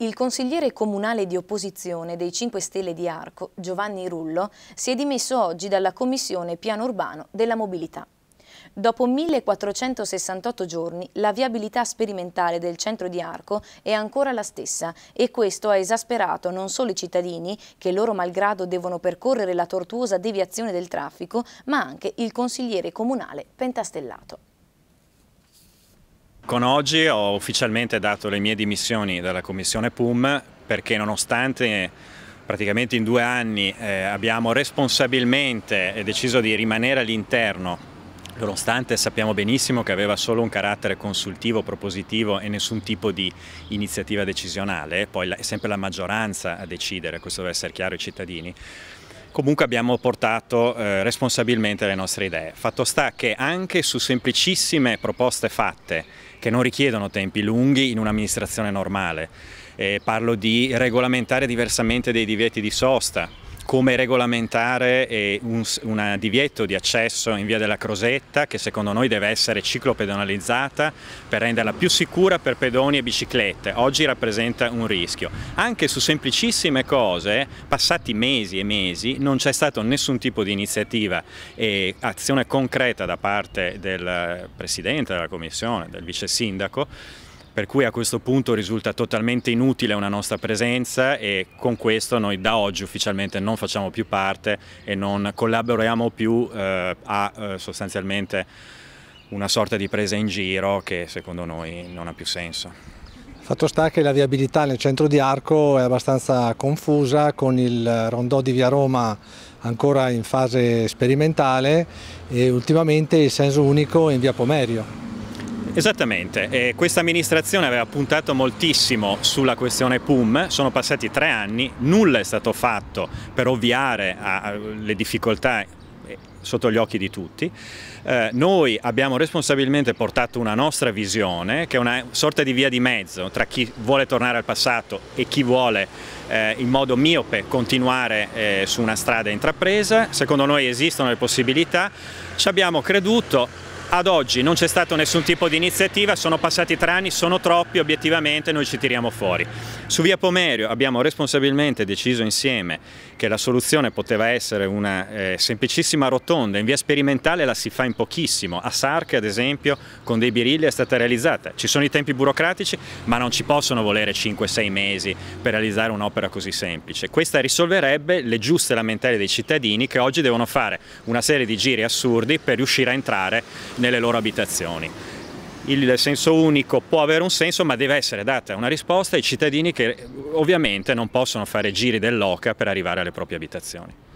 Il consigliere comunale di opposizione dei 5 Stelle di Arco, Giovanni Rullo, si è dimesso oggi dalla Commissione Piano Urbano della Mobilità. Dopo 1468 giorni, la viabilità sperimentale del centro di Arco è ancora la stessa e questo ha esasperato non solo i cittadini, che loro malgrado devono percorrere la tortuosa deviazione del traffico, ma anche il consigliere comunale pentastellato. Con oggi ho ufficialmente dato le mie dimissioni dalla Commissione PUM perché nonostante praticamente in due anni eh, abbiamo responsabilmente deciso di rimanere all'interno nonostante sappiamo benissimo che aveva solo un carattere consultivo, propositivo e nessun tipo di iniziativa decisionale, poi è sempre la maggioranza a decidere, questo deve essere chiaro ai cittadini, comunque abbiamo portato eh, responsabilmente le nostre idee. Fatto sta che anche su semplicissime proposte fatte, che non richiedono tempi lunghi in un'amministrazione normale, eh, parlo di regolamentare diversamente dei divieti di sosta, come regolamentare un divieto di accesso in via della Crosetta che secondo noi deve essere ciclopedonalizzata per renderla più sicura per pedoni e biciclette. Oggi rappresenta un rischio. Anche su semplicissime cose, passati mesi e mesi, non c'è stato nessun tipo di iniziativa e azione concreta da parte del Presidente della Commissione, del Vice Sindaco, per cui a questo punto risulta totalmente inutile una nostra presenza e con questo noi da oggi ufficialmente non facciamo più parte e non collaboriamo più eh, a eh, sostanzialmente una sorta di presa in giro che secondo noi non ha più senso. Fatto sta che la viabilità nel centro di Arco è abbastanza confusa con il rondò di Via Roma ancora in fase sperimentale e ultimamente il senso unico in Via Pomerio. Esattamente, eh, questa amministrazione aveva puntato moltissimo sulla questione PUM, sono passati tre anni, nulla è stato fatto per ovviare alle difficoltà eh, sotto gli occhi di tutti. Eh, noi abbiamo responsabilmente portato una nostra visione, che è una sorta di via di mezzo tra chi vuole tornare al passato e chi vuole eh, in modo miope continuare eh, su una strada intrapresa. Secondo noi esistono le possibilità, ci abbiamo creduto, ad oggi non c'è stato nessun tipo di iniziativa, sono passati tre anni, sono troppi, obiettivamente noi ci tiriamo fuori. Su via Pomerio abbiamo responsabilmente deciso insieme che la soluzione poteva essere una eh, semplicissima rotonda, in via sperimentale la si fa in pochissimo, a Sarche ad esempio con dei birilli è stata realizzata, ci sono i tempi burocratici ma non ci possono volere 5-6 mesi per realizzare un'opera così semplice, questa risolverebbe le giuste lamentele dei cittadini che oggi devono fare una serie di giri assurdi per riuscire a entrare nelle loro abitazioni. Il senso unico può avere un senso ma deve essere data una risposta ai cittadini che ovviamente non possono fare giri dell'oca per arrivare alle proprie abitazioni.